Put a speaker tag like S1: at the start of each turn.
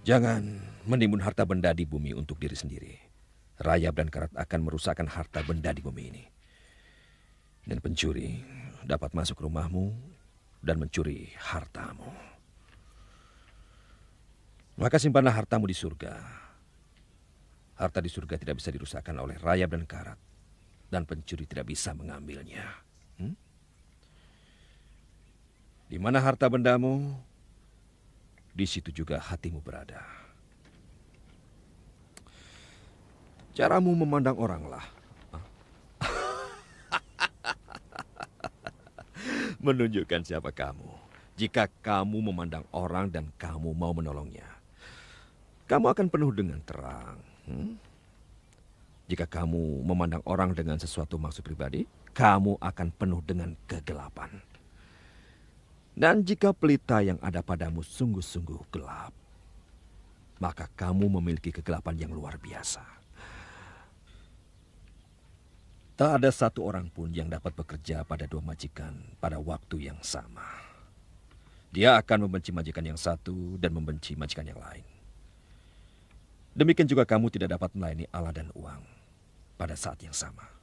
S1: Jangan menimbun harta benda di bumi untuk diri sendiri. Rayap dan karat akan merusakkan harta benda di bumi ini. Dan pencuri dapat masuk rumahmu dan mencuri hartamu. Maka simpanlah hartamu di surga. Harta di surga tidak bisa dirusakkan oleh rayap dan karat. Dan pencuri tidak bisa mengambilnya. Hmm? Di mana harta bendamu, di situ juga hatimu berada. Caramu memandang oranglah. Menunjukkan siapa kamu. Jika kamu memandang orang dan kamu mau menolongnya, kamu akan penuh dengan terang. Hmm? Jika kamu memandang orang dengan sesuatu maksud pribadi, kamu akan penuh dengan kegelapan. Dan jika pelita yang ada padamu sungguh-sungguh gelap, maka kamu memiliki kegelapan yang luar biasa. Tak ada satu orang pun yang dapat bekerja pada dua majikan pada waktu yang sama. Dia akan membenci majikan yang satu dan membenci majikan yang lain. Demikian juga kamu tidak dapat melayani Allah dan uang pada saat yang sama.